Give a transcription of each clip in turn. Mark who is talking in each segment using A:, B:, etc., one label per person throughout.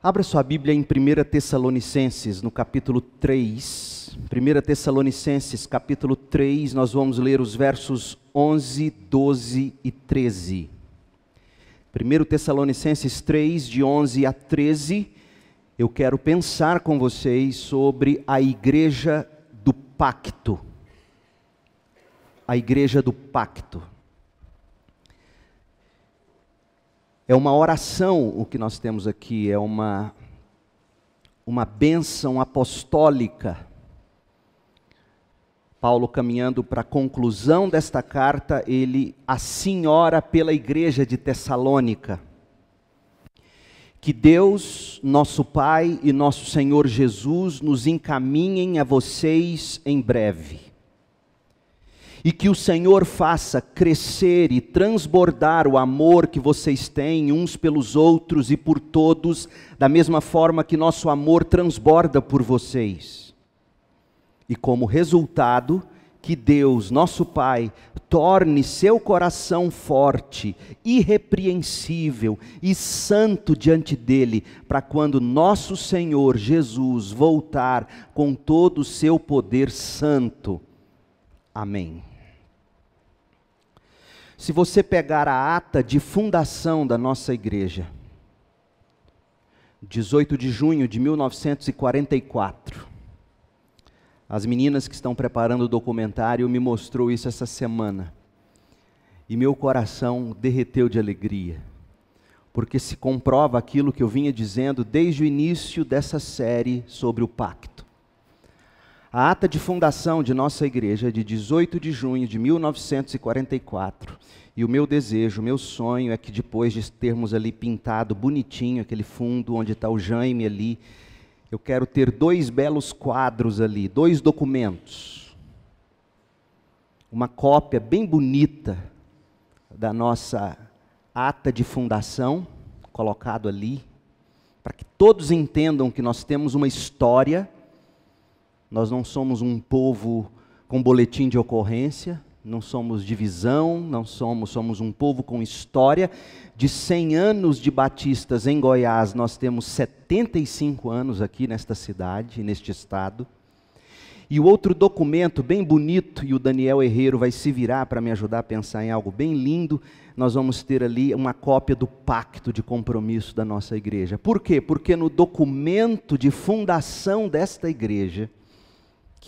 A: Abra sua Bíblia em 1 Tessalonicenses, no capítulo 3. 1 Tessalonicenses, capítulo 3, nós vamos ler os versos 11, 12 e 13. 1 Tessalonicenses 3, de 11 a 13, eu quero pensar com vocês sobre a igreja do pacto. A igreja do pacto. É uma oração o que nós temos aqui, é uma, uma bênção apostólica. Paulo, caminhando para a conclusão desta carta, ele assim ora pela igreja de Tessalônica. Que Deus, nosso Pai e nosso Senhor Jesus, nos encaminhem a vocês em breve e que o Senhor faça crescer e transbordar o amor que vocês têm uns pelos outros e por todos, da mesma forma que nosso amor transborda por vocês. E como resultado, que Deus, nosso Pai, torne seu coração forte, irrepreensível e santo diante dele, para quando nosso Senhor Jesus voltar com todo o seu poder santo. Amém. Se você pegar a ata de fundação da nossa igreja, 18 de junho de 1944, as meninas que estão preparando o documentário me mostrou isso essa semana. E meu coração derreteu de alegria, porque se comprova aquilo que eu vinha dizendo desde o início dessa série sobre o pacto. A ata de fundação de nossa igreja é de 18 de junho de 1944. E o meu desejo, o meu sonho é que depois de termos ali pintado bonitinho aquele fundo onde está o Jaime ali, eu quero ter dois belos quadros ali, dois documentos. Uma cópia bem bonita da nossa ata de fundação, colocado ali, para que todos entendam que nós temos uma história nós não somos um povo com boletim de ocorrência, não somos divisão, não somos, somos um povo com história. De 100 anos de batistas em Goiás, nós temos 75 anos aqui nesta cidade, neste estado. E o outro documento bem bonito, e o Daniel Herreiro vai se virar para me ajudar a pensar em algo bem lindo, nós vamos ter ali uma cópia do pacto de compromisso da nossa igreja. Por quê? Porque no documento de fundação desta igreja,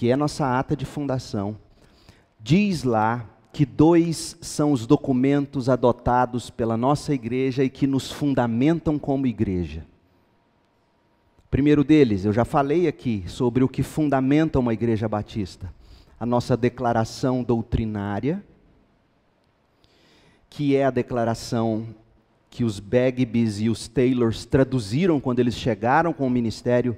A: que é nossa ata de fundação, diz lá que dois são os documentos adotados pela nossa igreja e que nos fundamentam como igreja. primeiro deles, eu já falei aqui sobre o que fundamenta uma igreja batista: a nossa declaração doutrinária, que é a declaração que os Bagbys e os Taylors traduziram quando eles chegaram com o ministério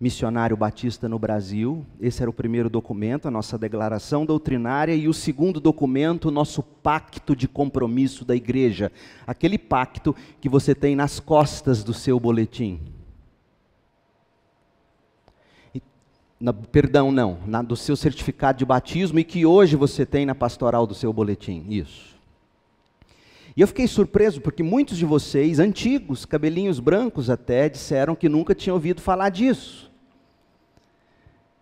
A: missionário batista no Brasil. Esse era o primeiro documento, a nossa declaração doutrinária, e o segundo documento, o nosso pacto de compromisso da igreja. Aquele pacto que você tem nas costas do seu boletim. na, perdão, não, na, do seu certificado de batismo e que hoje você tem na pastoral do seu boletim. Isso. E eu fiquei surpreso porque muitos de vocês, antigos, cabelinhos brancos até, disseram que nunca tinham ouvido falar disso.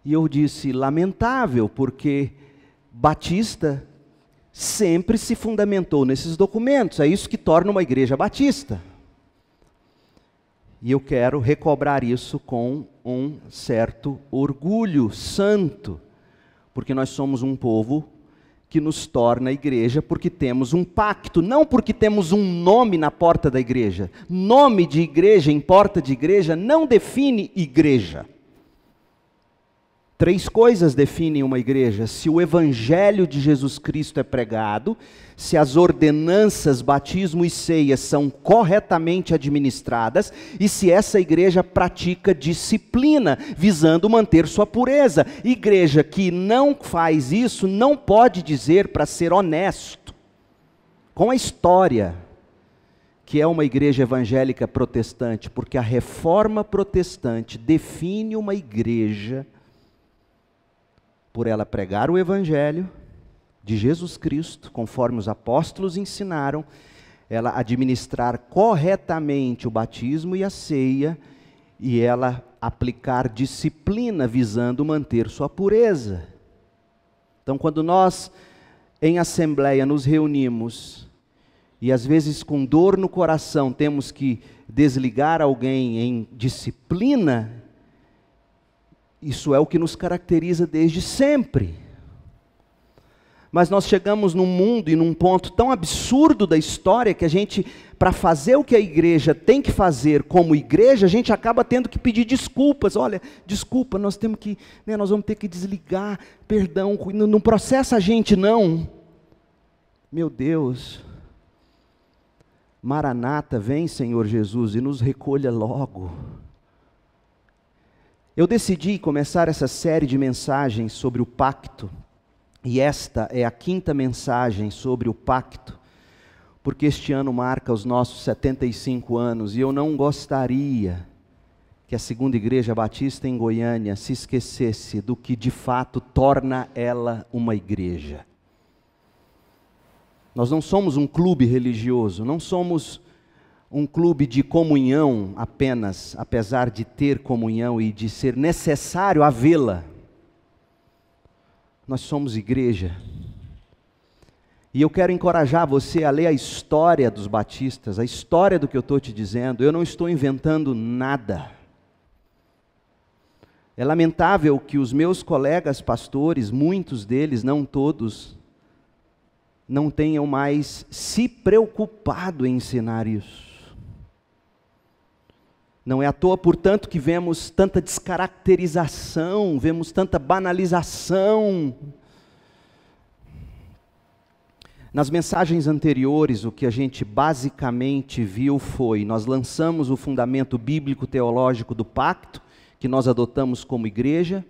A: E eu disse: lamentável, porque Batista sempre se fundamentou nesses documentos, é isso que torna uma igreja batista. E eu quero recobrar isso com um certo orgulho santo, porque nós somos um povo que nos torna igreja porque temos um pacto, não porque temos um nome na porta da igreja. Nome de igreja em porta de igreja não define igreja. Três coisas definem uma igreja: se o evangelho de Jesus Cristo é pregado, se as ordenanças, batismo e ceia são corretamente administradas e se essa igreja pratica disciplina, visando manter sua pureza. Igreja que não faz isso não pode dizer, para ser honesto, com a história, que é uma igreja evangélica protestante, porque a reforma protestante define uma igreja por ela pregar o Evangelho de Jesus Cristo, conforme os apóstolos ensinaram, ela administrar corretamente o batismo e a ceia, e ela aplicar disciplina visando manter sua pureza. Então, quando nós em assembleia nos reunimos e às vezes com dor no coração temos que desligar alguém em disciplina, isso é o que nos caracteriza desde sempre. Mas nós chegamos num mundo e num ponto tão absurdo da história que a gente, para fazer o que a igreja tem que fazer como igreja, a gente acaba tendo que pedir desculpas. Olha, desculpa, nós temos que, né, nós vamos ter que desligar, perdão, não, não processa a gente não. Meu Deus, Maranata, vem Senhor Jesus e nos recolha logo. Eu decidi começar essa série de mensagens sobre o pacto, e esta é a quinta mensagem sobre o pacto, porque este ano marca os nossos 75 anos, e eu não gostaria que a Segunda Igreja Batista em Goiânia se esquecesse do que de fato torna ela uma igreja. Nós não somos um clube religioso, não somos um clube de comunhão apenas, apesar de ter comunhão e de ser necessário havê-la. Nós somos igreja. E eu quero encorajar você a ler a história dos batistas, a história do que eu estou te dizendo. Eu não estou inventando nada. É lamentável que os meus colegas pastores, muitos deles, não todos, não tenham mais se preocupado em ensinar isso. Não é à toa, portanto, que vemos tanta descaracterização, vemos tanta banalização. Nas mensagens anteriores, o que a gente basicamente viu foi: nós lançamos o fundamento bíblico-teológico do pacto, que nós adotamos como igreja,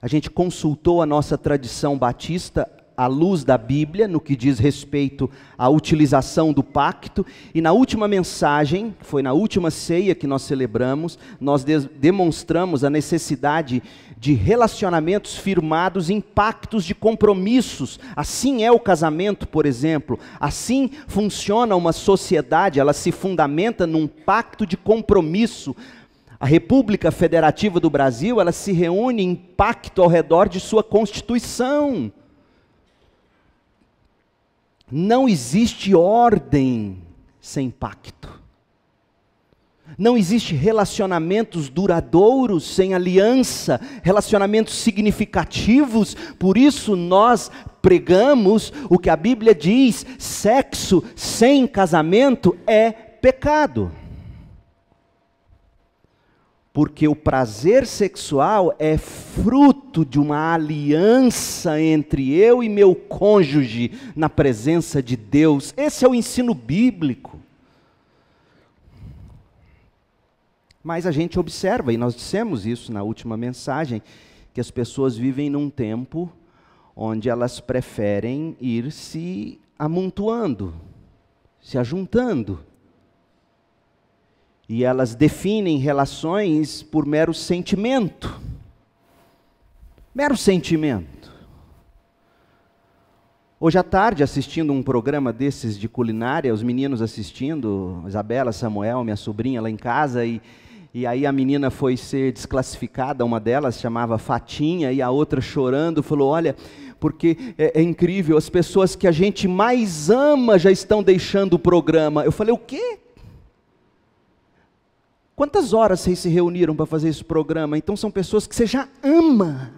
A: a gente consultou a nossa tradição batista à luz da Bíblia, no que diz respeito à utilização do pacto. E na última mensagem, que foi na última ceia que nós celebramos, nós demonstramos a necessidade de relacionamentos firmados em pactos de compromissos. Assim é o casamento, por exemplo. Assim funciona uma sociedade, ela se fundamenta num pacto de compromisso. A República Federativa do Brasil, ela se reúne em pacto ao redor de sua Constituição. Não existe ordem sem pacto. Não existe relacionamentos duradouros sem aliança, relacionamentos significativos. Por isso nós pregamos o que a Bíblia diz: sexo sem casamento é pecado porque o prazer sexual é fruto de uma aliança entre eu e meu cônjuge na presença de Deus. Esse é o ensino bíblico. Mas a gente observa, e nós dissemos isso na última mensagem, que as pessoas vivem num tempo onde elas preferem ir se amontoando, se ajuntando. E elas definem relações por mero sentimento. Mero sentimento. Hoje à tarde, assistindo um programa desses de culinária, os meninos assistindo, Isabela, Samuel, minha sobrinha lá em casa, e, e aí a menina foi ser desclassificada, uma delas chamava Fatinha, e a outra chorando falou: Olha, porque é, é, incrível, as pessoas que a gente mais ama já estão deixando o programa. Eu falei: O quê? Quantas horas vocês se reuniram para fazer esse programa? Então são pessoas que você já ama.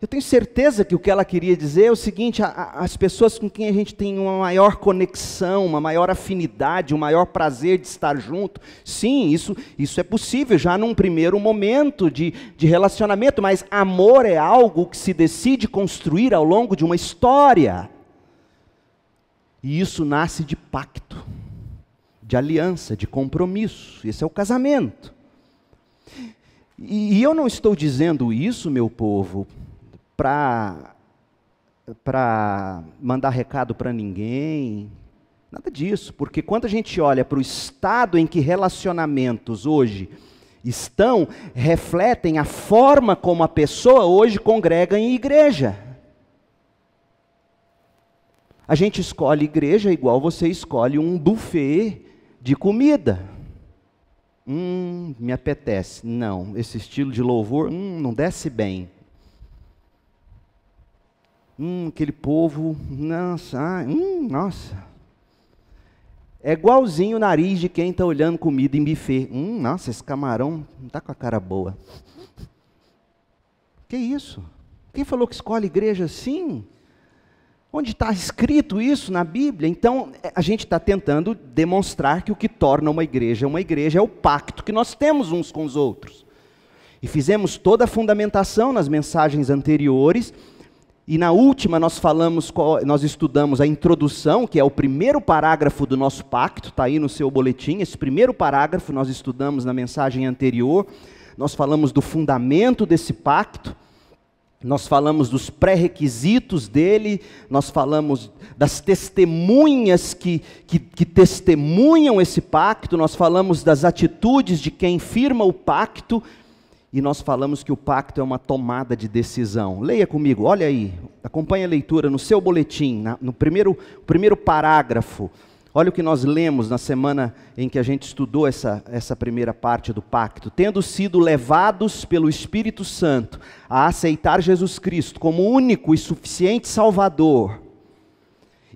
A: Eu tenho certeza que o que ela queria dizer é o seguinte: a, a, as pessoas com quem a gente tem uma maior conexão, uma maior afinidade, um maior prazer de estar junto. Sim, isso, isso é possível já num primeiro momento de, de relacionamento, mas amor é algo que se decide construir ao longo de uma história. E isso nasce de pacto de aliança, de compromisso. Esse é o casamento. E, e eu não estou dizendo isso, meu povo, para para mandar recado para ninguém, nada disso, porque quando a gente olha para o estado em que relacionamentos hoje estão, refletem a forma como a pessoa hoje congrega em igreja. A gente escolhe igreja igual você escolhe um buffet de comida. Hum, me apetece. Não, esse estilo de louvor, hum, não desce bem. Hum, aquele povo, nossa, ah, hum, nossa. É igualzinho o nariz de quem está olhando comida em buffet. Hum, nossa, esse camarão não está com a cara boa. Que isso? Quem falou que escolhe igreja assim? Onde está escrito isso na Bíblia? Então, é, a gente está tentando demonstrar que o que torna uma igreja uma igreja é o pacto que nós temos uns com os outros. E fizemos toda a fundamentação nas mensagens anteriores, e na última nós falamos, nós estudamos a introdução, que é o primeiro parágrafo do nosso pacto, está aí no seu boletim. Esse primeiro parágrafo nós estudamos na mensagem anterior. Nós falamos do fundamento desse pacto, nós falamos dos pré-requisitos dele, nós falamos das testemunhas que, que, que, testemunham esse pacto, nós falamos das atitudes de quem firma o pacto, e nós falamos que o pacto é uma tomada de decisão. Leia comigo, olha aí, acompanhe a leitura no seu boletim, na, no primeiro, primeiro parágrafo Olha o que nós lemos na semana em que a gente estudou essa, essa primeira parte do pacto. Tendo sido levados pelo Espírito Santo a aceitar Jesus Cristo como único e suficiente Salvador,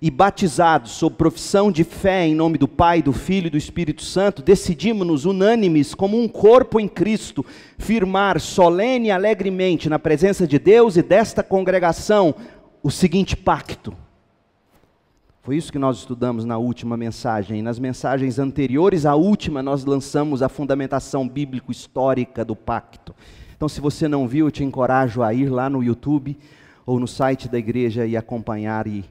A: e batizados sob profissão de fé em nome do Pai, do Filho e do Espírito Santo, decidimos-nos unânimes, como um corpo em Cristo, firmar solene e alegremente na presença de Deus e desta congregação o seguinte pacto foi isso que nós estudamos na última mensagem. Nas mensagens anteriores à última, nós lançamos a fundamentação bíblico-histórica do pacto. Então, se você não viu, eu te encorajo a ir lá no YouTube ou no site da igreja e acompanhar e,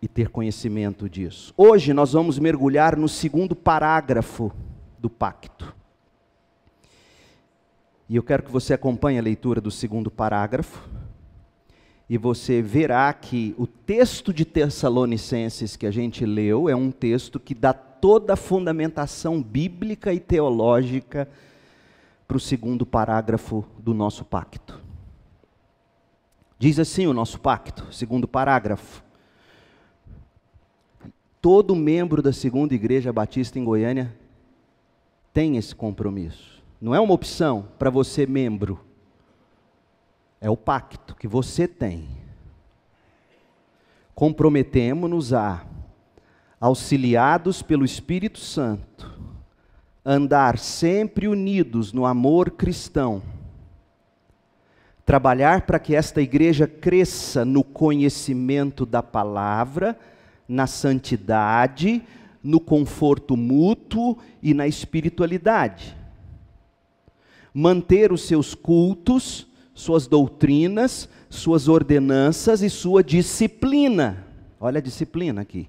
A: e ter conhecimento disso. Hoje nós vamos mergulhar no segundo parágrafo do pacto. E eu quero que você acompanhe a leitura do segundo parágrafo e você verá que o texto de Tessalonicenses que a gente leu é um texto que dá toda a fundamentação bíblica e teológica para o segundo parágrafo do nosso pacto. Diz assim o nosso pacto, segundo parágrafo. Todo membro da segunda igreja batista em Goiânia tem esse compromisso. Não é uma opção para você, membro é o pacto que você tem. Comprometemos-nos a, auxiliados pelo Espírito Santo, andar sempre unidos no amor cristão, trabalhar para que esta igreja cresça no conhecimento da palavra, na santidade, no conforto mútuo e na espiritualidade. Manter os seus cultos suas doutrinas, suas ordenanças e sua disciplina. Olha a disciplina aqui.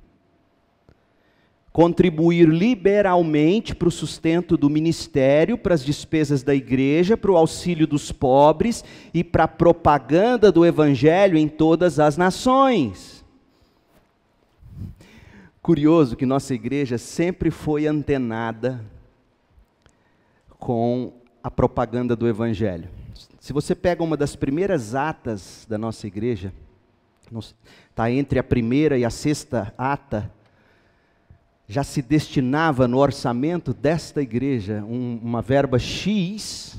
A: Contribuir liberalmente para o sustento do ministério, para as despesas da igreja, para o auxílio dos pobres e para a propaganda do evangelho em todas as nações. Curioso que nossa igreja sempre foi antenada com a propaganda do Evangelho. Se você pega uma das primeiras atas da nossa igreja, está entre a primeira e a sexta ata, já se destinava no orçamento desta igreja um, uma verba X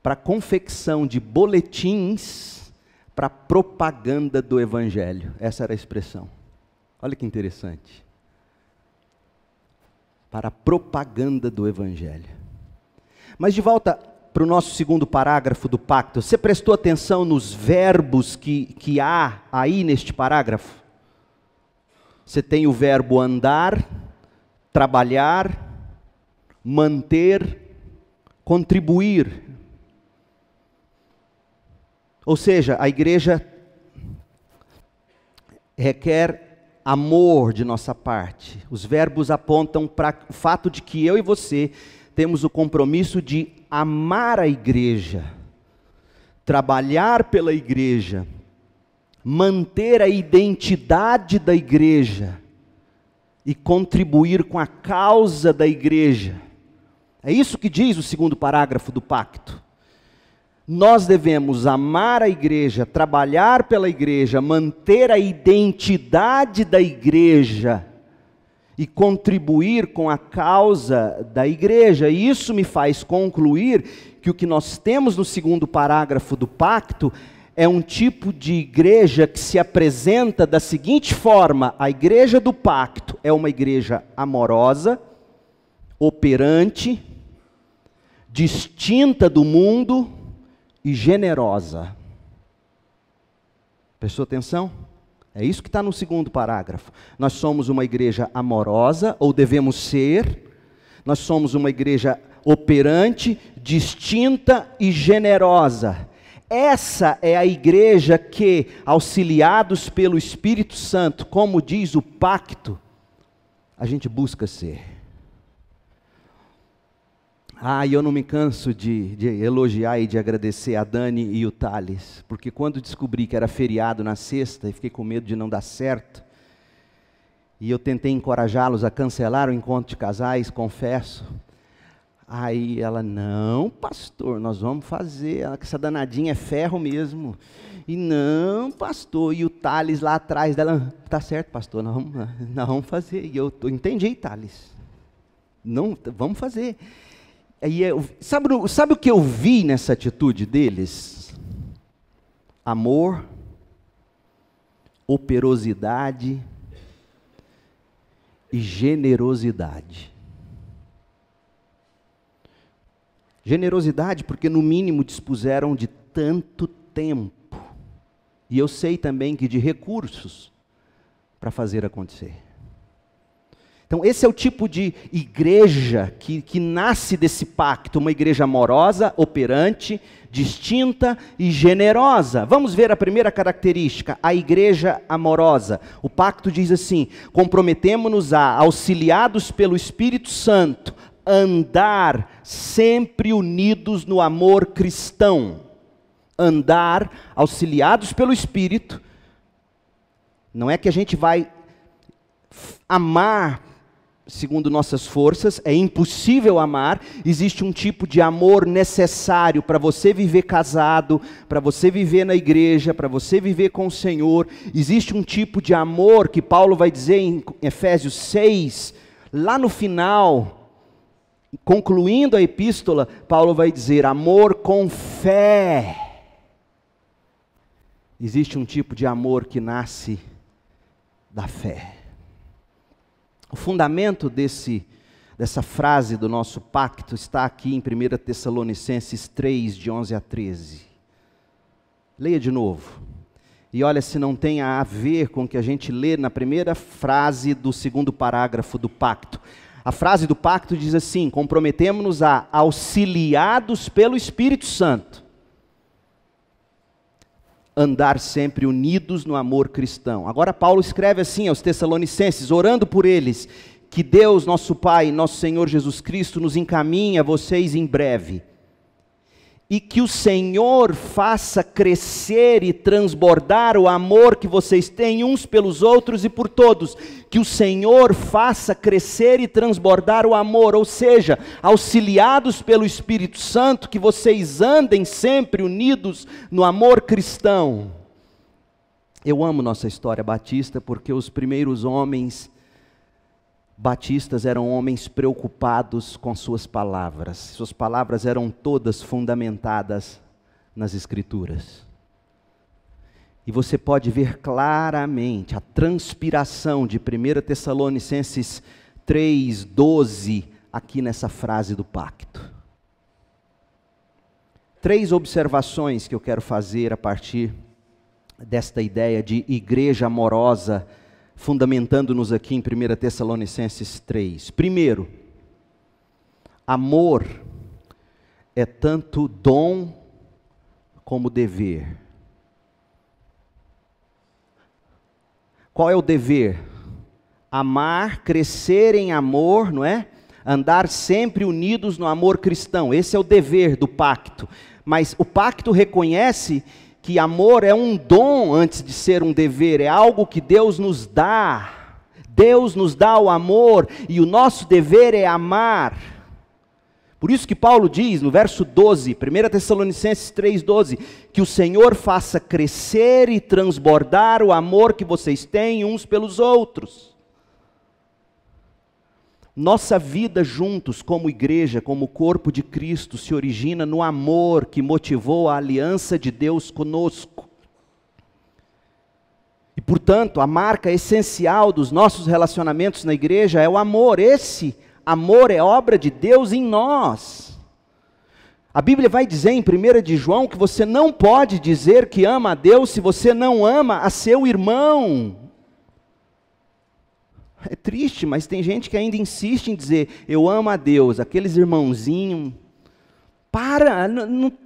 A: para confecção de boletins para propaganda do Evangelho. Essa era a expressão. Olha que interessante. Para propaganda do Evangelho. Mas de volta para o nosso segundo parágrafo do pacto. Você prestou atenção nos verbos que, que há aí neste parágrafo? Você tem o verbo andar, trabalhar, manter, contribuir. Ou seja, a igreja requer amor de nossa parte. Os verbos apontam para o fato de que eu e você temos o compromisso de amar a igreja, trabalhar pela igreja, manter a identidade da igreja e contribuir com a causa da igreja. É isso que diz o segundo parágrafo do pacto. Nós devemos amar a igreja, trabalhar pela igreja, manter a identidade da igreja e contribuir com a causa da igreja. E isso me faz concluir que o que nós temos no segundo parágrafo do pacto é um tipo de igreja que se apresenta da seguinte forma: a igreja do pacto é uma igreja amorosa, operante, distinta do mundo e generosa. Prestou atenção? É isso que está no segundo parágrafo. Nós somos uma igreja amorosa, ou devemos ser, nós somos uma igreja operante, distinta e generosa. Essa é a igreja que, auxiliados pelo Espírito Santo, como diz o pacto, a gente busca ser. Ah, e eu não me canso de, de, elogiar e de agradecer a Dani e o Thales, porque quando descobri que era feriado na sexta e fiquei com medo de não dar certo, e eu tentei encorajá-los a cancelar o encontro de casais, confesso. Aí ela, não, pastor, nós vamos fazer. Ela, essa danadinha é ferro mesmo. E não, pastor. E o Thales lá atrás dela, tá certo, pastor, nós vamos, nós vamos fazer. E eu entendi, Thales. Não, vamos fazer. Aí eu, sabe, sabe o que eu vi nessa atitude deles? Amor, operosidade e generosidade. Generosidade, porque no mínimo dispuseram de tanto tempo. E eu sei também que de recursos para fazer acontecer. Então, esse é o tipo de igreja que, que nasce desse pacto, uma igreja amorosa, operante, distinta e generosa. Vamos ver a primeira característica, a igreja amorosa. O pacto diz assim: comprometemo-nos a, auxiliados pelo Espírito Santo, andar sempre unidos no amor cristão. Andar auxiliados pelo Espírito. Não é que a gente vai amar segundo nossas forças, é impossível amar. Existe um tipo de amor necessário para você viver casado, para você viver na igreja, para você viver com o Senhor. Existe um tipo de amor que Paulo vai dizer em Efésios 6, lá no final, concluindo a epístola, Paulo vai dizer: amor com fé. Existe um tipo de amor que nasce da fé. O fundamento desse, dessa frase do nosso pacto está aqui em 1 Tessalonicenses 3, de 11 a 13. Leia de novo. E olha se não tem a ver com o que a gente lê na primeira frase do segundo parágrafo do pacto. A frase do pacto diz assim: comprometemos-nos a, auxiliados pelo Espírito Santo, andar sempre unidos no amor cristão. Agora, Paulo escreve assim aos Tessalonicenses, orando por eles, que Deus, nosso Pai, nosso Senhor Jesus Cristo, nos encaminhe a vocês em breve e que o Senhor faça crescer e transbordar o amor que vocês têm uns pelos outros e por todos. Que o Senhor faça crescer e transbordar o amor, ou seja, auxiliados pelo Espírito Santo, que vocês andem sempre unidos no amor cristão. Eu amo nossa história batista porque os primeiros homens batistas eram homens preocupados com suas palavras. Suas palavras eram todas fundamentadas nas Escrituras. E você pode ver claramente a transpiração de 1 Tessalonicenses 3, 12, aqui nessa frase do pacto. Três observações que eu quero fazer a partir desta ideia de igreja amorosa fundamentando-nos aqui em 1 Tessalonicenses 3. Primeiro, amor é tanto dom como dever. Qual é o dever? Amar, crescer em amor, não é? Andar sempre unidos no amor cristão. Esse é o dever do pacto. Mas o pacto reconhece que amor é um dom antes de ser um dever, é algo que Deus nos dá. Deus nos dá o amor e o nosso dever é amar. Por isso que Paulo diz no verso 12, 1 Tessalonicenses 3,12, que o Senhor faça crescer e transbordar o amor que vocês têm uns pelos outros. Nossa vida juntos, como igreja, como corpo de Cristo, se origina no amor que motivou a aliança de Deus conosco. E, portanto, a marca essencial dos nossos relacionamentos na igreja é o amor. Esse amor é obra de Deus em nós. A Bíblia vai dizer em 1 de João que você não pode dizer que ama a Deus se você não ama a seu irmão. É triste, mas tem gente que ainda insiste em dizer: eu amo a Deus, aqueles irmãozinhos. Para,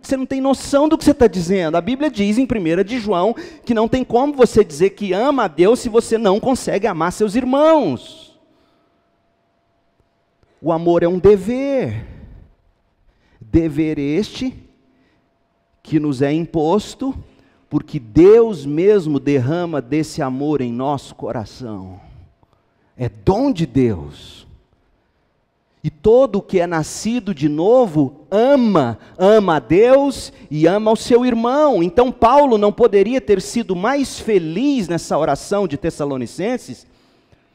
A: você não tem noção do que você está dizendo. A Bíblia diz em 1 de João que não tem como você dizer que ama a Deus se você não consegue amar seus irmãos. O amor é um dever. Dever este que nos é imposto, porque Deus mesmo derrama desse amor em nosso coração é dom de Deus. E todo o que é nascido de novo ama, ama a Deus e ama o seu irmão. Então, Paulo não poderia ter sido mais feliz nessa oração de Tessalonicenses,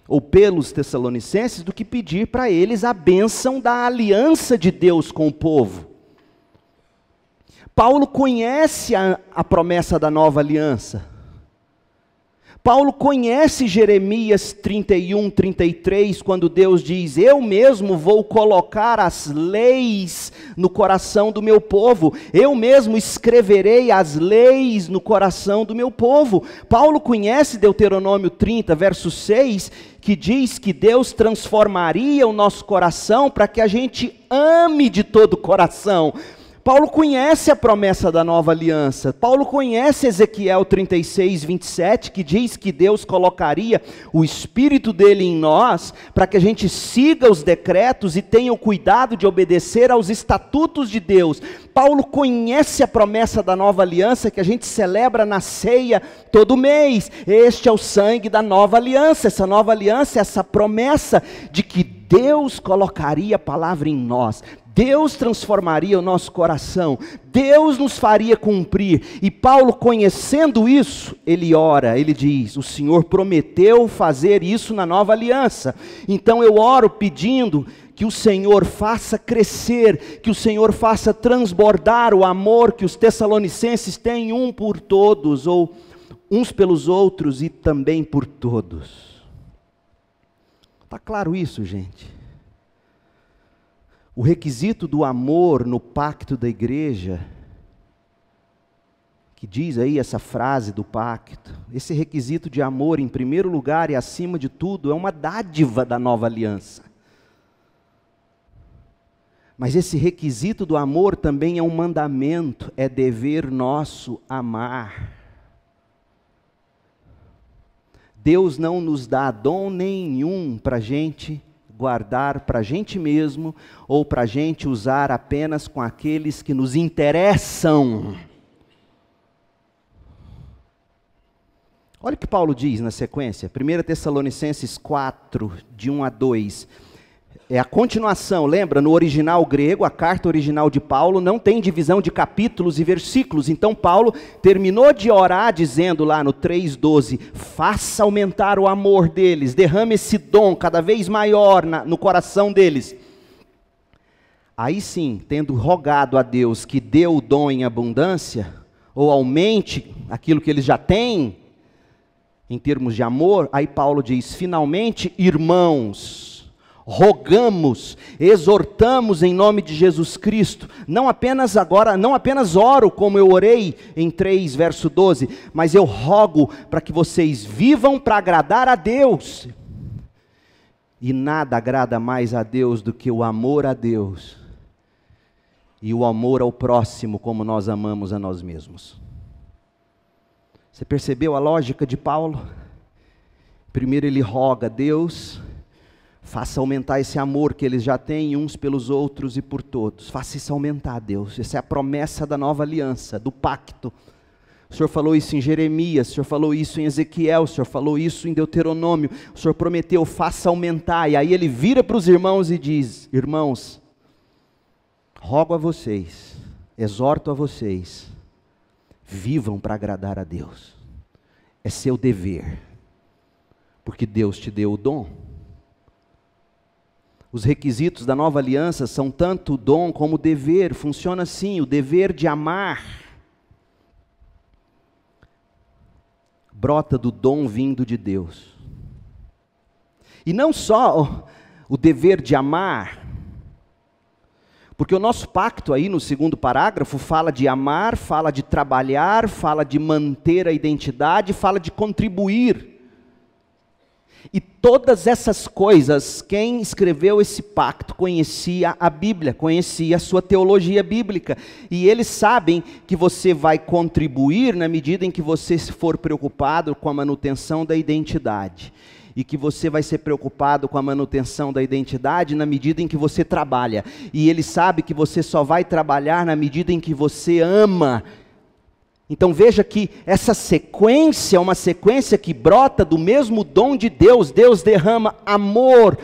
A: ou pelos Tessalonicenses, do que pedir para eles a bênção da aliança de Deus com o povo. Paulo conhece a, a promessa da nova aliança. Paulo conhece Jeremias 31, 33, quando Deus diz: Eu mesmo vou colocar as leis no coração do meu povo, eu mesmo escreverei as leis no coração do meu povo. Paulo conhece Deuteronômio 30, verso 6, que diz que Deus transformaria o nosso coração para que a gente ame de todo o coração. Paulo conhece a promessa da nova aliança. Paulo conhece Ezequiel 36, 27, que diz que Deus colocaria o espírito dele em nós para que a gente siga os decretos e tenha o cuidado de obedecer aos estatutos de Deus. Paulo conhece a promessa da nova aliança que a gente celebra na ceia todo mês. Este é o sangue da nova aliança. Essa nova aliança, é essa promessa de que Deus colocaria a palavra em nós, Deus transformaria o nosso coração, Deus nos faria cumprir. E Paulo, conhecendo isso, ele ora, ele diz: O Senhor prometeu fazer isso na nova aliança. Então eu oro pedindo que o Senhor faça crescer, que o Senhor faça transbordar o amor que os tessalonicenses têm um por todos, ou uns pelos outros e também por todos. Está claro isso, gente? O requisito do amor no pacto da igreja, que diz aí essa frase do pacto, esse requisito de amor, em primeiro lugar e acima de tudo, é uma dádiva da nova aliança. Mas esse requisito do amor também é um mandamento, é dever nosso amar. Deus não nos dá dom nenhum para gente guardar para a gente mesmo ou para a gente usar apenas com aqueles que nos interessam. Olha o que Paulo diz na sequência, 1 Tessalonicenses 4, de 1 a 2. É a continuação, lembra? No original grego, a carta original de Paulo não tem divisão de capítulos e versículos. Então, Paulo terminou de orar dizendo lá no 3,12: Faça aumentar o amor deles, derrame esse dom cada vez maior na, no coração deles. Aí sim, tendo rogado a Deus que dê o dom em abundância, ou aumente aquilo que eles já têm, em termos de amor, aí Paulo diz: Finalmente, irmãos rogamos, exortamos em nome de Jesus Cristo, não apenas agora, não apenas oro como eu orei em 3 verso 12, mas eu rogo para que vocês vivam para agradar a Deus. E nada agrada mais a Deus do que o amor a Deus e o amor ao próximo como nós amamos a nós mesmos. Você percebeu a lógica de Paulo? Primeiro ele roga a Deus, Faça aumentar esse amor que eles já têm uns pelos outros e por todos. Faça isso aumentar, Deus. Essa é a promessa da nova aliança, do pacto. O Senhor falou isso em Jeremias, o Senhor falou isso em Ezequiel, o Senhor falou isso em Deuteronômio. O Senhor prometeu, faça aumentar. E aí ele vira para os irmãos e diz: Irmãos, rogo a vocês, exorto a vocês, vivam para agradar a Deus. É seu dever, porque Deus te deu o dom os requisitos da nova aliança são tanto dom como dever. Funciona assim: o dever de amar brota do dom vindo de Deus. E não só o dever de amar, porque o nosso pacto aí no segundo parágrafo fala de amar, fala de trabalhar, fala de manter a identidade, fala de contribuir. E todas essas coisas, quem escreveu esse pacto conhecia a Bíblia, conhecia a sua teologia bíblica. E eles sabem que você vai contribuir na medida em que você for preocupado com a manutenção da identidade. E que você vai ser preocupado com a manutenção da identidade na medida em que você trabalha. E ele sabe que você só vai trabalhar na medida em que você ama então veja que essa sequência é uma sequência que brota do mesmo dom de Deus. Deus derrama amor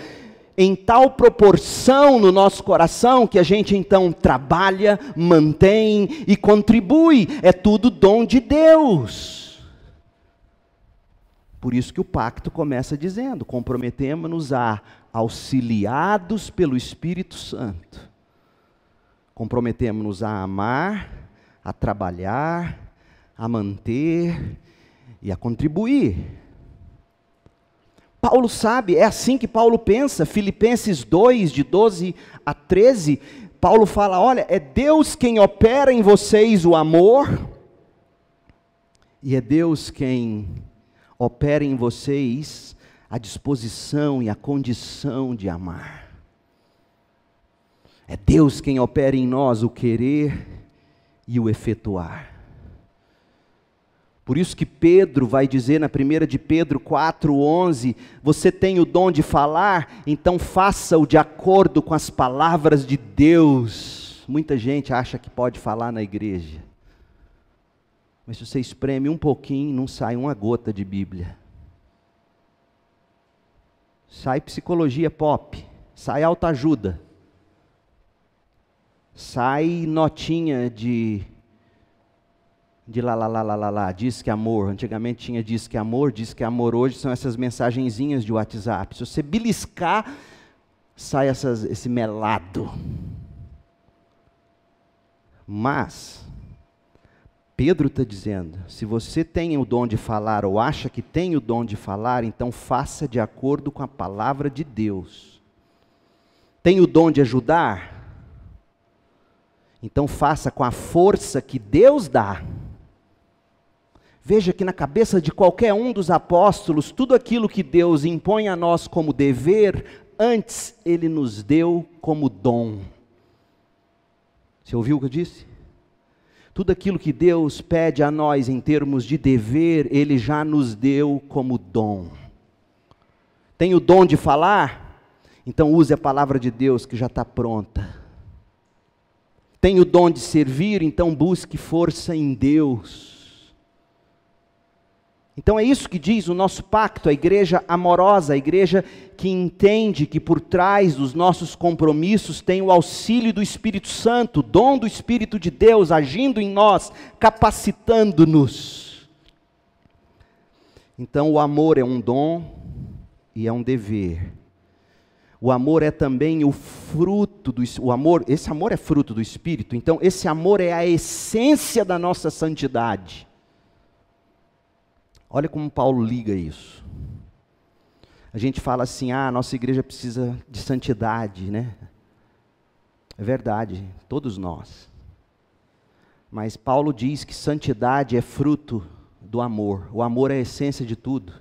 A: em tal proporção no nosso coração que a gente então trabalha, mantém e contribui. É tudo dom de Deus. Por isso que o pacto começa dizendo: comprometemos-nos a, auxiliados pelo Espírito Santo, comprometemos-nos a amar, a trabalhar, a manter e a contribuir. Paulo sabe, é assim que Paulo pensa, Filipenses 2, de 12 a 13, Paulo fala: olha, é Deus quem opera em vocês o amor, e é Deus quem opera em vocês a disposição e a condição de amar. É Deus quem opera em nós o querer e o efetuar. Por isso que Pedro vai dizer na primeira de Pedro 4:11, você tem o dom de falar, então faça-o de acordo com as palavras de Deus. Muita gente acha que pode falar na igreja. Mas se você espreme um pouquinho, não sai uma gota de Bíblia. Sai psicologia pop, sai autoajuda. Sai notinha de de lá, lá, lá, lá, lá, lá, diz que amor. Antigamente tinha diz que amor, diz que amor. Hoje são essas mensagenzinhas de WhatsApp. Se você beliscar, sai essas, esse melado. Mas, Pedro está dizendo: se você tem o dom de falar ou acha que tem o dom de falar, então faça de acordo com a palavra de Deus. Tem o dom de ajudar? Então faça com a força que Deus dá. Veja que na cabeça de qualquer um dos apóstolos, tudo aquilo que Deus impõe a nós como dever, antes ele nos deu como dom. Você ouviu o que eu disse? Tudo aquilo que Deus pede a nós em termos de dever, ele já nos deu como dom. Tem o dom de falar? Então use a palavra de Deus que já está pronta. Tem o dom de servir? Então busque força em Deus então é isso que diz o nosso pacto, a igreja amorosa, a igreja que entende que por trás dos nossos compromissos tem o auxílio do Espírito Santo, dom do Espírito de Deus agindo em nós, capacitando-nos. Então o amor é um dom e é um dever. O amor é também o fruto do o amor, esse amor é fruto do espírito. Então esse amor é a essência da nossa santidade. Olha como Paulo liga isso. A gente fala assim: ah, nossa igreja precisa de santidade, né? É verdade, todos nós. Mas Paulo diz que santidade é fruto do amor. O amor é a essência de tudo.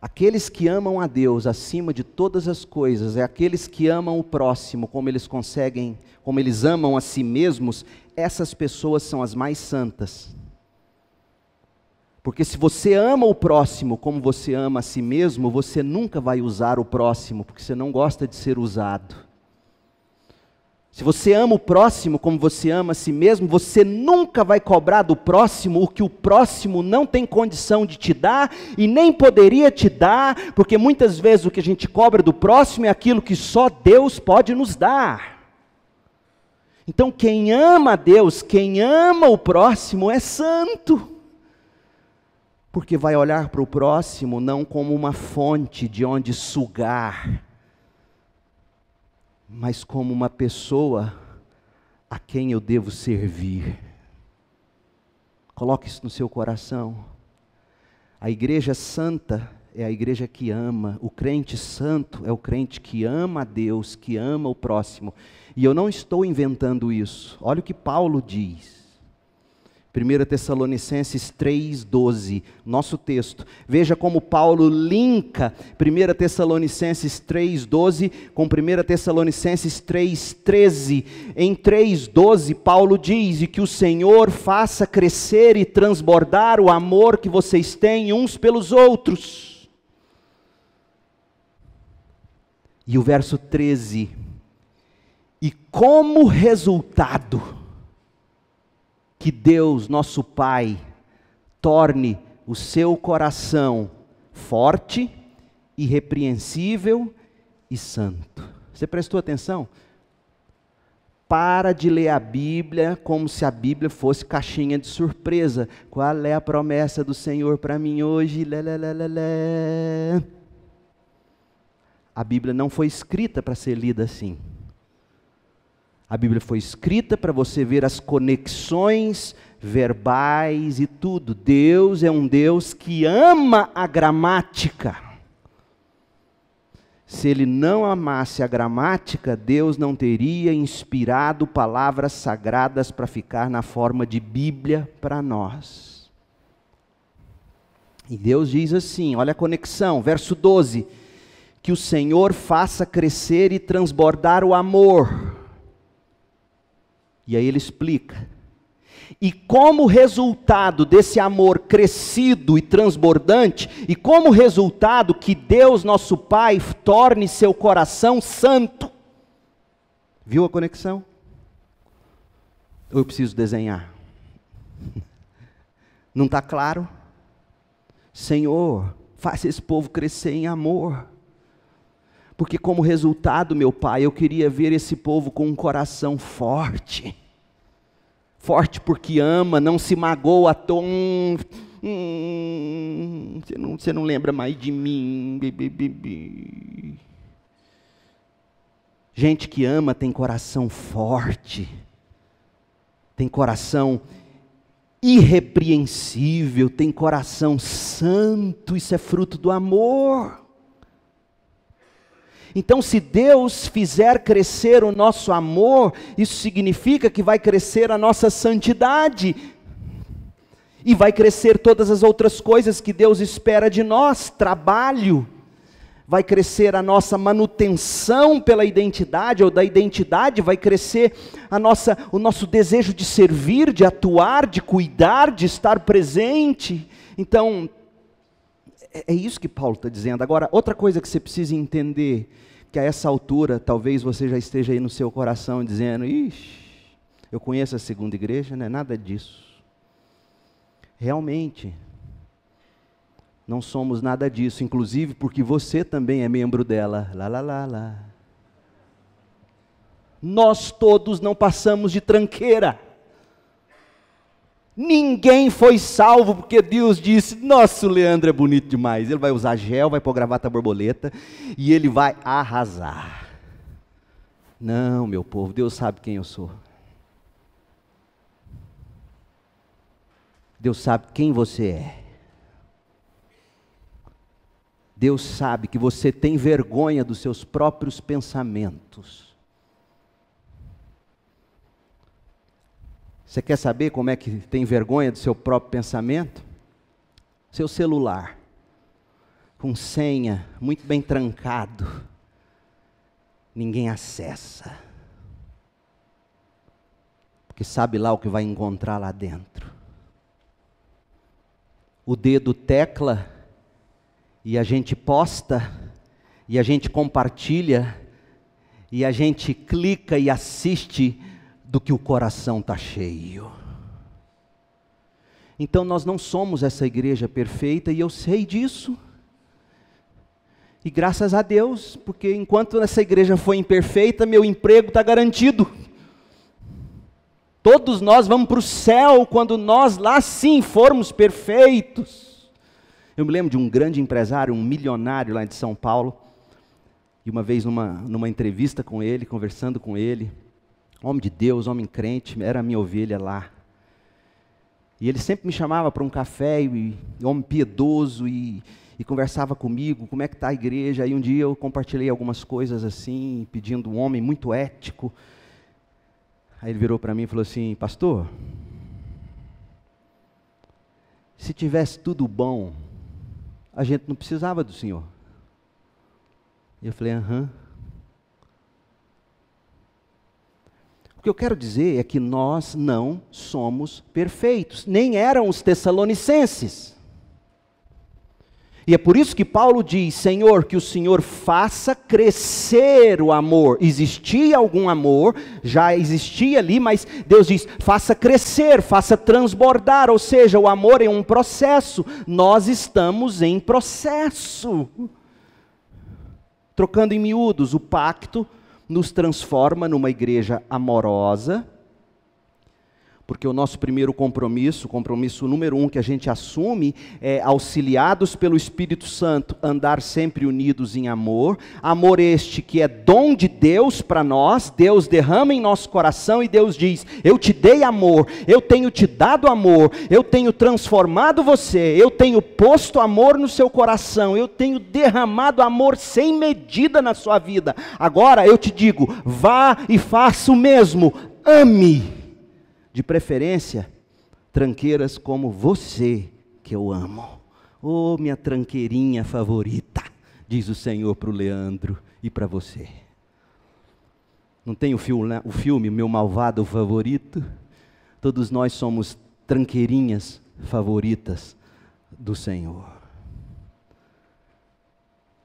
A: Aqueles que amam a Deus acima de todas as coisas, é aqueles que amam o próximo, como eles conseguem, como eles amam a si mesmos, essas pessoas são as mais santas. Porque se você ama o próximo como você ama a si mesmo, você nunca vai usar o próximo, porque você não gosta de ser usado. Se você ama o próximo como você ama a si mesmo, você nunca vai cobrar do próximo o que o próximo não tem condição de te dar e nem poderia te dar, porque muitas vezes o que a gente cobra do próximo é aquilo que só Deus pode nos dar. Então, quem ama a Deus, quem ama o próximo, é santo porque vai olhar para o próximo não como uma fonte de onde sugar, mas como uma pessoa a quem eu devo servir. Coloque isso no seu coração. A igreja santa é a igreja que ama, o crente santo é o crente que ama a Deus, que ama o próximo. E eu não estou inventando isso. Olha o que Paulo diz. 1 Tessalonicenses 3,12, nosso texto. Veja como Paulo linka 1 Tessalonicenses 3,12 com 1 Tessalonicenses 3,13. Em 3,12, Paulo diz: E que o Senhor faça crescer e transbordar o amor que vocês têm uns pelos outros. E o verso 13. E como resultado, que Deus, nosso Pai, torne o seu coração forte, irrepreensível e santo. Você prestou atenção? Para de ler a Bíblia como se a Bíblia fosse caixinha de surpresa. Qual é a promessa do Senhor para mim hoje? Lé, lé, lé, lé, A Bíblia não foi escrita para ser lida assim. A Bíblia foi escrita para você ver as conexões verbais e tudo. Deus é um Deus que ama a gramática. Se ele não amasse a gramática, Deus não teria inspirado palavras sagradas para ficar na forma de Bíblia para nós. E Deus diz assim: olha a conexão, verso 12: que o Senhor faça crescer e transbordar o amor e aí ele explica. E como resultado desse amor crescido e transbordante, e como resultado que Deus, nosso Pai, torne seu coração santo. Viu a conexão? Eu preciso desenhar. Não está claro? Senhor, faz esse povo crescer em amor porque, como resultado, meu pai, eu queria ver esse povo com um coração forte. Forte porque ama, não se magoa à toa. Hum, você, não, você não lembra mais de mim. Gente que ama tem coração forte, tem coração irrepreensível, tem coração santo, isso é fruto do amor. Então, se Deus fizer crescer o nosso amor, isso significa que vai crescer a nossa santidade. E vai crescer todas as outras coisas que Deus espera de nós, trabalho, vai crescer a nossa manutenção pela identidade ou da identidade, vai crescer a nossa, o nosso desejo de servir, de atuar, de cuidar, de estar presente. Então, é, é, isso que Paulo está dizendo. Agora, outra coisa que você precisa entender, que a essa altura talvez você já esteja aí no seu coração dizendo: ixi, eu conheço a segunda igreja, não é nada disso. Realmente, não somos nada disso, inclusive porque você também é membro dela. Lá, lá, lá, lá. Nós todos não passamos de tranqueira. Ninguém foi salvo porque Deus disse: Nossa, Leandro é bonito demais. Ele vai usar gel, vai pôr gravata borboleta e ele vai arrasar. Não, meu povo, Deus sabe quem eu sou. Deus sabe quem você é. Deus sabe que você tem vergonha dos seus próprios pensamentos. Você quer saber como é que tem vergonha do seu próprio pensamento? Seu celular, com senha muito bem trancado, ninguém acessa. Porque sabe lá o que vai encontrar lá dentro. O dedo tecla e a gente posta e a gente compartilha e a gente clica e assiste do que o coração está cheio. Então nós não somos essa igreja perfeita e eu sei disso. E graças a Deus, porque enquanto essa igreja foi imperfeita, meu emprego está garantido. Todos nós vamos para o céu quando nós lá sim formos perfeitos. Eu me lembro de um grande empresário, um milionário lá de São Paulo, e uma vez numa, numa entrevista com ele, conversando com ele, homem de Deus, homem crente, era minha ovelha lá. E ele sempre me chamava para um café, e, homem piedoso, e, e, conversava comigo, como é que está a igreja. Aí um dia eu compartilhei algumas coisas assim, pedindo um homem muito ético. Aí ele virou para mim e falou assim, pastor, se tivesse tudo bom, a gente não precisava do senhor. E eu falei, aham. O que eu quero dizer é que nós não somos perfeitos, nem eram os tessalonicenses. E é por isso que Paulo diz: Senhor, que o Senhor faça crescer o amor. Existia algum amor, já existia ali, mas Deus diz: faça crescer, faça transbordar. Ou seja, o amor é um processo. Nós estamos em processo. Trocando em miúdos, o pacto nos transforma numa igreja amorosa, porque o nosso primeiro compromisso, compromisso número um que a gente assume, é auxiliados pelo Espírito Santo, andar sempre unidos em amor. Amor este que é dom de Deus para nós, Deus derrama em nosso coração e Deus diz: Eu te dei amor, eu tenho te dado amor, eu tenho transformado você, eu tenho posto amor no seu coração, eu tenho derramado amor sem medida na sua vida. Agora eu te digo: vá e faça o mesmo, ame de preferência, tranqueiras como você, que eu amo. Oh, minha tranqueirinha favorita, diz o Senhor para o Leandro e para você. Não tem o filme, né, o filme Meu Malvado Favorito? Todos nós somos tranqueirinhas favoritas do Senhor.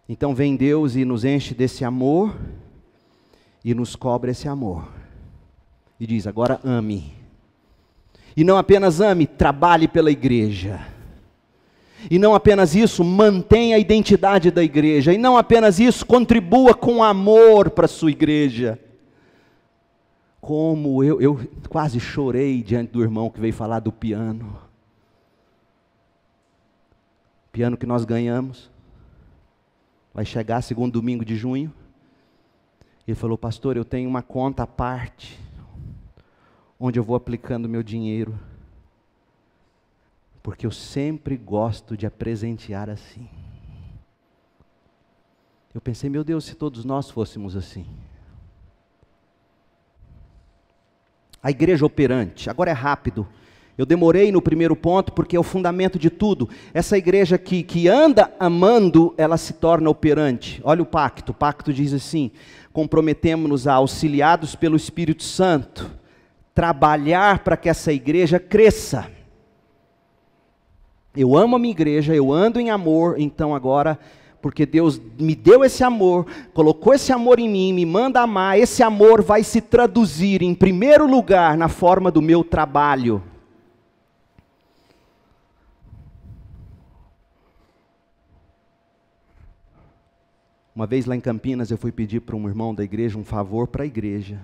A: Então vem Deus e nos enche desse amor e nos cobra esse amor. E diz: agora ame. E não apenas ame, trabalhe pela igreja. E não apenas isso, mantenha a identidade da igreja. E não apenas isso, contribua com amor para a sua igreja. Como eu, eu quase chorei diante do irmão que veio falar do piano. Piano que nós ganhamos. Vai chegar segundo domingo de junho. Ele falou, pastor, eu tenho uma conta à parte onde eu vou aplicando meu dinheiro. Porque eu sempre gosto de apresentear assim. Eu pensei, meu Deus, se todos nós fôssemos assim. A igreja operante, agora é rápido. Eu demorei no primeiro ponto porque é o fundamento de tudo. Essa igreja que, que anda amando, ela se torna operante. Olha o pacto: o pacto diz assim: comprometemos-nos a auxiliados pelo Espírito Santo trabalhar para que essa igreja cresça. Eu amo a minha igreja, eu ando em amor, então agora, porque Deus me deu esse amor, colocou esse amor em mim, me manda amar, esse amor vai se traduzir, em primeiro lugar, na forma do meu trabalho. Uma vez lá em Campinas, eu fui pedir para um irmão da igreja um favor para a igreja.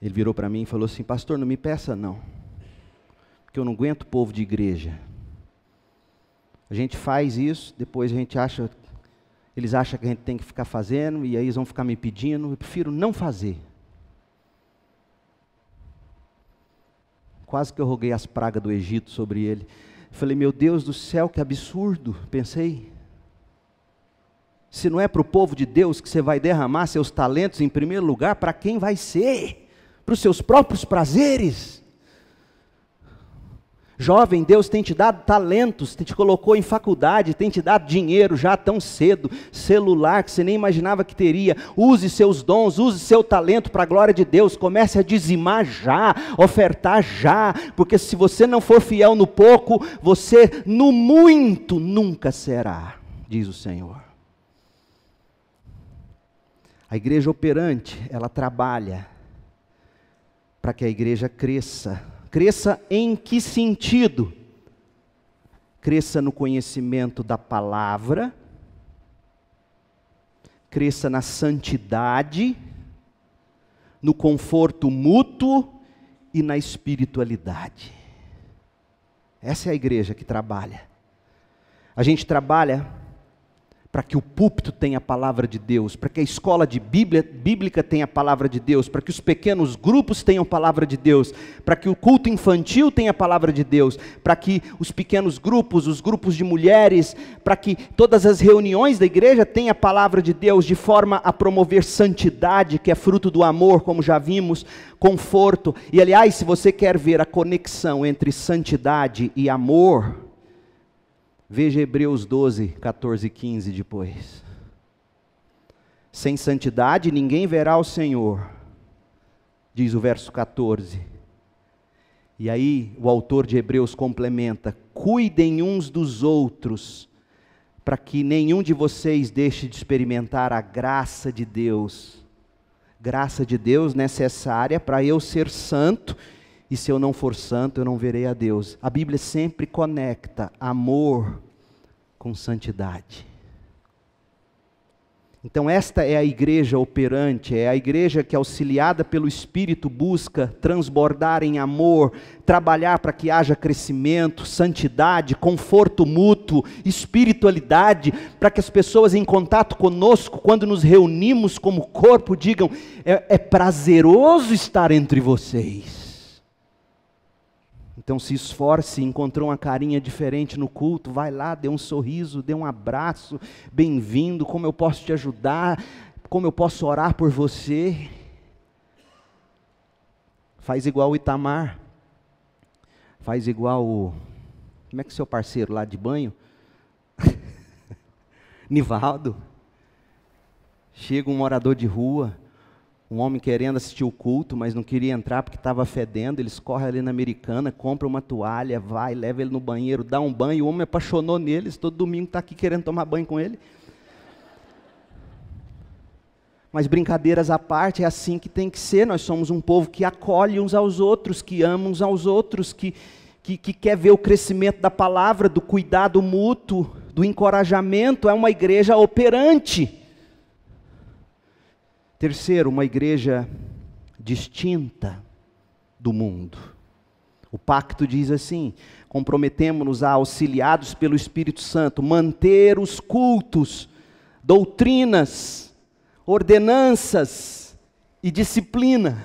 A: Ele virou para mim e falou assim: Pastor, não me peça não, porque eu não aguento povo de igreja. A gente faz isso, depois a gente acha, eles acham que a gente tem que ficar fazendo, e aí eles vão ficar me pedindo. Eu prefiro não fazer. Quase que eu roguei as pragas do Egito sobre ele. Falei, meu Deus do céu, que absurdo, pensei. Se não é para o povo de Deus que você vai derramar seus talentos em primeiro lugar, para quem vai ser? para os seus próprios prazeres. Jovem, Deus tem te dado talentos, te colocou em faculdade, tem te dado dinheiro já tão cedo, celular que você nem imaginava que teria. Use seus dons, use seu talento para a glória de Deus. Comece a dizimar já, ofertar já, porque se você não for fiel no pouco, você no muito nunca será, diz o Senhor. A igreja operante, ela trabalha para que a igreja cresça. Cresça em que sentido? Cresça no conhecimento da palavra, cresça na santidade, no conforto mútuo e na espiritualidade. Essa é a igreja que trabalha. A gente trabalha para que o púlpito tenha a palavra de Deus, para que a escola de Bíblia, bíblica tenha a palavra de Deus, para que os pequenos grupos tenham a palavra de Deus, para que o culto infantil tenha a palavra de Deus, para que os pequenos grupos, os grupos de mulheres, para que todas as reuniões da igreja tenham a palavra de Deus, de forma a promover santidade, que é fruto do amor, como já vimos, conforto. E aliás, se você quer ver a conexão entre santidade e amor, Veja Hebreus 12, 14 e 15 depois. Sem santidade ninguém verá o Senhor, diz o verso 14. E aí o autor de Hebreus complementa: cuidem uns dos outros, para que nenhum de vocês deixe de experimentar a graça de Deus. Graça de Deus necessária para eu ser santo e se eu não for santo, eu não verei a Deus. A Bíblia sempre conecta amor com santidade. Então, esta é a igreja operante, é a igreja que, auxiliada pelo Espírito, busca transbordar em amor, trabalhar para que haja crescimento, santidade, conforto mútuo, espiritualidade, para que as pessoas em contato conosco, quando nos reunimos como corpo, digam: é, é prazeroso estar entre vocês. Então se esforce, encontrou uma carinha diferente no culto, vai lá, dê um sorriso, dê um abraço, bem-vindo, como eu posso te ajudar, como eu posso orar por você. Faz igual o Itamar, faz igual o. Como é que é seu parceiro lá de banho? Nivaldo. Chega um morador de rua, um homem querendo assistir o culto, mas não queria entrar porque estava fedendo, eles correm ali na americana, compra uma toalha, vai, leva ele no banheiro, dá um banho, o homem apaixonou neles, todo domingo está aqui querendo tomar banho com ele. Mas brincadeiras à parte, é assim que tem que ser. Nós somos um povo que acolhe uns aos outros, que ama uns aos outros, que, que, que quer ver o crescimento da palavra, do cuidado mútuo, do encorajamento. É uma igreja operante. Terceiro, uma igreja distinta do mundo. O pacto diz assim: comprometemos-nos a, auxiliados pelo Espírito Santo, manter os cultos, doutrinas, ordenanças e disciplina.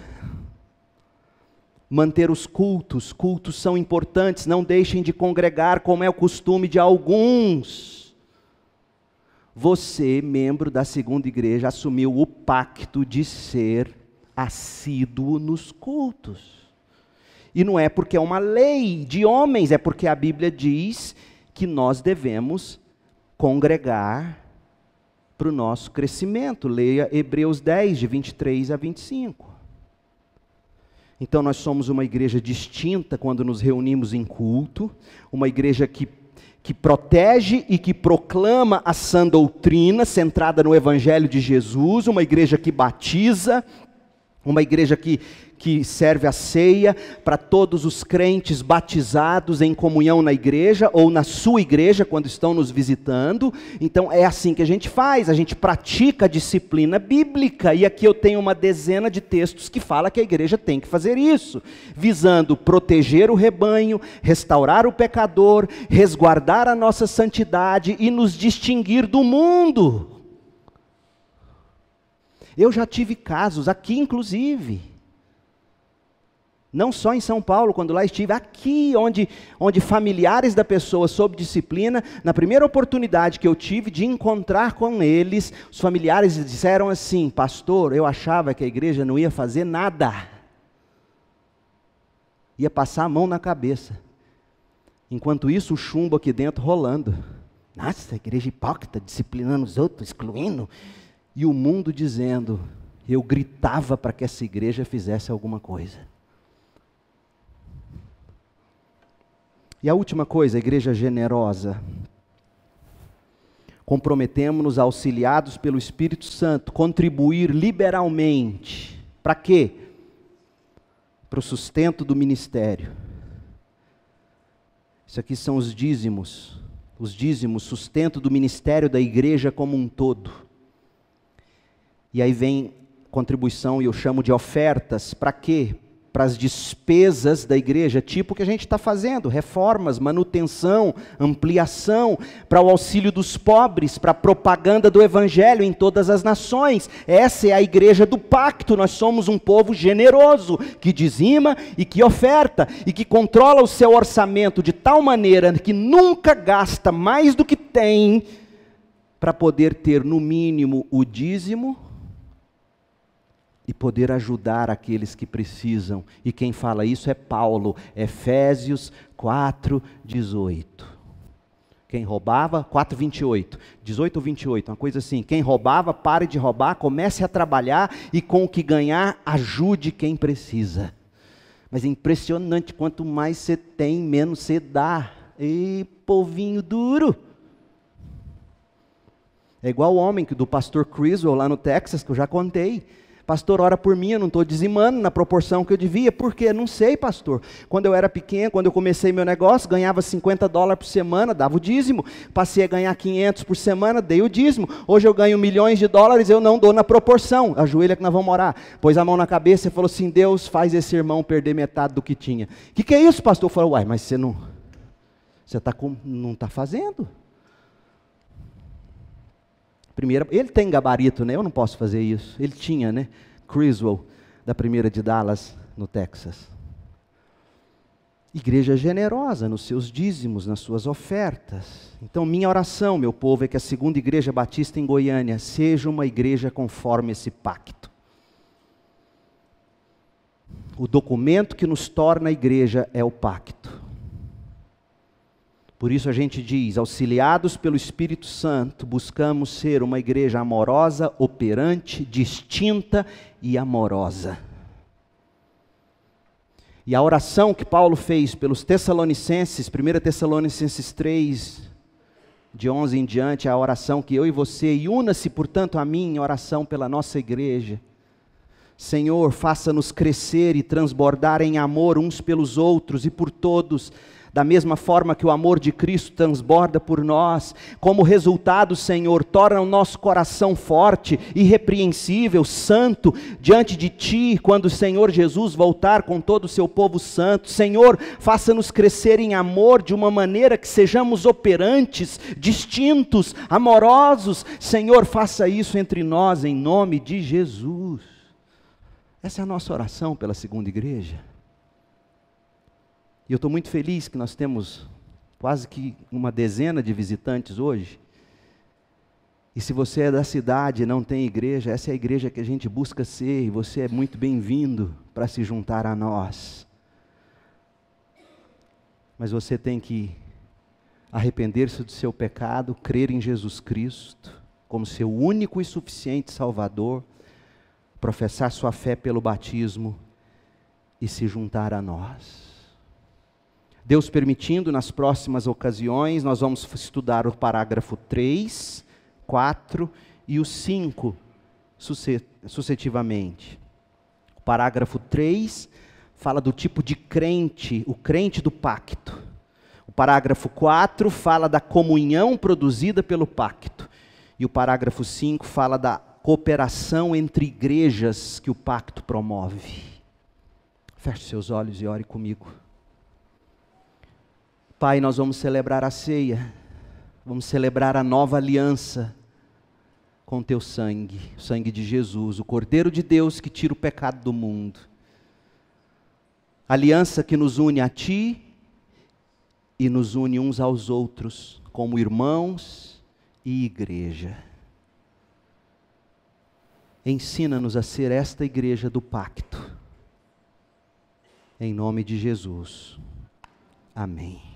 A: Manter os cultos, cultos são importantes, não deixem de congregar, como é o costume de alguns você, membro da segunda igreja, assumiu o pacto de ser assíduo nos cultos. E não é porque é uma lei de homens, é porque a Bíblia diz que nós devemos congregar para o nosso crescimento. Leia Hebreus 10, de 23 a 25. Então, nós somos uma igreja distinta quando nos reunimos em culto, uma igreja que que protege e que proclama a sã doutrina centrada no Evangelho de Jesus, uma igreja que batiza, uma igreja que, que serve a ceia para todos os crentes batizados em comunhão na igreja ou na sua igreja quando estão nos visitando. Então é assim que a gente faz, a gente pratica a disciplina bíblica. E aqui eu tenho uma dezena de textos que fala que a igreja tem que fazer isso, visando proteger o rebanho, restaurar o pecador, resguardar a nossa santidade e nos distinguir do mundo. Eu já tive casos, aqui inclusive. Não só em São Paulo, quando lá estive, aqui onde, onde familiares da pessoa sob disciplina, na primeira oportunidade que eu tive de encontrar com eles, os familiares disseram assim: Pastor, eu achava que a igreja não ia fazer nada, ia passar a mão na cabeça. Enquanto isso, o chumbo aqui dentro rolando. Nossa, a igreja hipócrita, disciplinando os outros, excluindo e o mundo dizendo: eu gritava para que essa igreja fizesse alguma coisa. E a última coisa, a igreja generosa. Comprometemos-nos, auxiliados pelo Espírito Santo, contribuir liberalmente. Para quê? Para o sustento do ministério. Isso aqui são os dízimos. Os dízimos, sustento do ministério da igreja como um todo e aí vem contribuição e eu chamo de ofertas. Para quê? Para as despesas da igreja, tipo o que a gente está fazendo: reformas, manutenção, ampliação, para o auxílio dos pobres, para a propaganda do evangelho em todas as nações. Essa é a igreja do pacto. Nós somos um povo generoso, que dizima e que oferta, e que controla o seu orçamento de tal maneira que nunca gasta mais do que tem, para poder ter, no mínimo, o dízimo e poder ajudar aqueles que precisam. E quem fala isso é Paulo, Efésios 4, 18. Quem roubava, 4, 28, 18 ou 28, uma coisa assim. Quem roubava, pare de roubar, comece a trabalhar e com o que ganhar, ajude quem precisa. Mas é impressionante, quanto mais você tem, menos você dá. E povinho duro. É igual o homem do pastor Criswell lá no Texas, que eu já contei Pastor, ora por mim, eu não estou dizimando na proporção que eu devia. Por quê? Não sei, pastor. Quando eu era pequeno, quando eu comecei meu negócio, ganhava 50 dólares por semana, dava o dízimo. Passei a ganhar 500 por semana, dei o dízimo. Hoje eu ganho milhões de dólares, eu não dou na proporção. Ajoelha que nós vamos orar. Pôs a mão na cabeça e falou assim: Deus, faz esse irmão perder metade do que tinha. O que, que é isso, pastor? Falou, uai, mas você não. Você tá com, não está fazendo primeira. Ele tem gabarito, né? Eu não posso fazer isso. Ele tinha, né? Criswell, da primeira de Dallas, no Texas. Igreja generosa nos seus dízimos, nas suas ofertas. Então, minha oração, meu povo, é que a segunda igreja batista em Goiânia seja uma igreja conforme esse pacto. O documento que nos torna a igreja é o pacto. Por isso a gente diz: auxiliados pelo Espírito Santo, buscamos ser uma igreja amorosa, operante, distinta e amorosa. E a oração que Paulo fez pelos Tessalonicenses, 1 Tessalonicenses 3, de 11 em diante, é a oração que eu e você, e una-se, portanto, a mim em oração pela nossa igreja. Senhor, faça-nos crescer e transbordar em amor uns pelos outros e por todos da mesma forma que o amor de Cristo transborda por nós, como resultado, Senhor, torna o nosso coração forte, irrepreensível, santo diante de Ti, quando o Senhor Jesus voltar com todo o seu povo santo. Senhor, faça-nos crescer em amor de uma maneira que sejamos operantes, distintos, amorosos. Senhor, faça isso entre nós, em nome de Jesus. Essa é a nossa oração pela segunda igreja. E eu estou muito feliz que nós temos quase que uma dezena de visitantes hoje. E se você é da cidade e não tem igreja, essa é a igreja que a gente busca ser, e você é muito bem-vindo para se juntar a nós. Mas você tem que arrepender-se do seu pecado, crer em Jesus Cristo como seu único e suficiente Salvador, professar sua fé pelo batismo e se juntar a nós. Deus permitindo, nas próximas ocasiões, nós vamos estudar o parágrafo 3, 4 e o 5 sucessivamente. O parágrafo 3 fala do tipo de crente, o crente do pacto. O parágrafo 4 fala da comunhão produzida pelo pacto. E o parágrafo 5 fala da cooperação entre igrejas que o pacto promove. Feche seus olhos e ore comigo. Pai, nós vamos celebrar a ceia, vamos celebrar a nova aliança com teu sangue, o sangue de Jesus, o Cordeiro de Deus que tira o pecado do mundo. aliança que nos une a ti e nos une uns aos outros como irmãos e igreja. Ensina-nos a ser esta igreja do pacto. Em nome de Jesus. Amém.